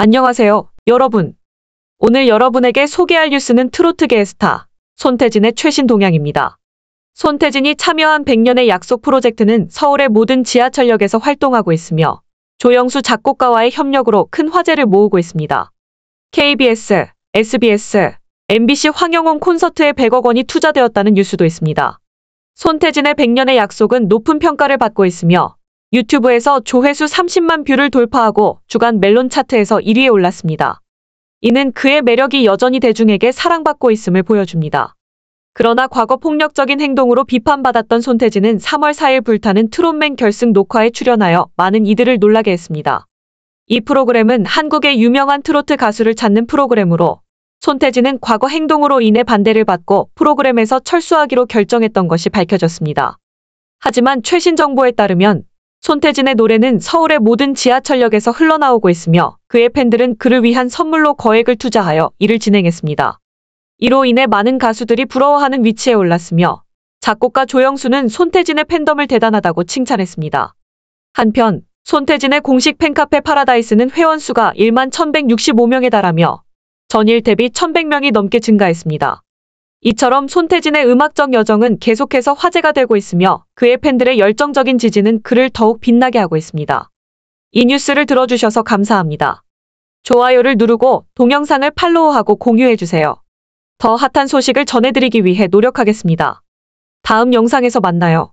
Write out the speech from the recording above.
안녕하세요, 여러분. 오늘 여러분에게 소개할 뉴스는 트로트계의 스타, 손태진의 최신 동향입니다. 손태진이 참여한 100년의 약속 프로젝트는 서울의 모든 지하철역에서 활동하고 있으며 조영수 작곡가와의 협력으로 큰 화제를 모으고 있습니다. KBS, SBS, MBC 황영웅 콘서트에 100억 원이 투자되었다는 뉴스도 있습니다. 손태진의 100년의 약속은 높은 평가를 받고 있으며 유튜브에서 조회수 30만 뷰를 돌파하고 주간 멜론 차트에서 1위에 올랐습니다. 이는 그의 매력이 여전히 대중에게 사랑받고 있음을 보여줍니다. 그러나 과거 폭력적인 행동으로 비판받았던 손태진은 3월 4일 불타는 트롯맨 결승 녹화에 출연하여 많은 이들을 놀라게 했습니다. 이 프로그램은 한국의 유명한 트로트 가수를 찾는 프로그램으로 손태진은 과거 행동으로 인해 반대를 받고 프로그램에서 철수하기로 결정했던 것이 밝혀졌습니다. 하지만 최신 정보에 따르면 손태진의 노래는 서울의 모든 지하철역에서 흘러나오고 있으며 그의 팬들은 그를 위한 선물로 거액을 투자하여 이를 진행했습니다. 이로 인해 많은 가수들이 부러워하는 위치에 올랐으며 작곡가 조영수는 손태진의 팬덤을 대단하다고 칭찬했습니다. 한편 손태진의 공식 팬카페 파라다이스는 회원수가 1만 1165명에 달하며 전일 대비 1100명이 넘게 증가했습니다. 이처럼 손태진의 음악적 여정은 계속해서 화제가 되고 있으며 그의 팬들의 열정적인 지지는 그를 더욱 빛나게 하고 있습니다. 이 뉴스를 들어주셔서 감사합니다. 좋아요를 누르고 동영상을 팔로우하고 공유해주세요. 더 핫한 소식을 전해드리기 위해 노력하겠습니다. 다음 영상에서 만나요.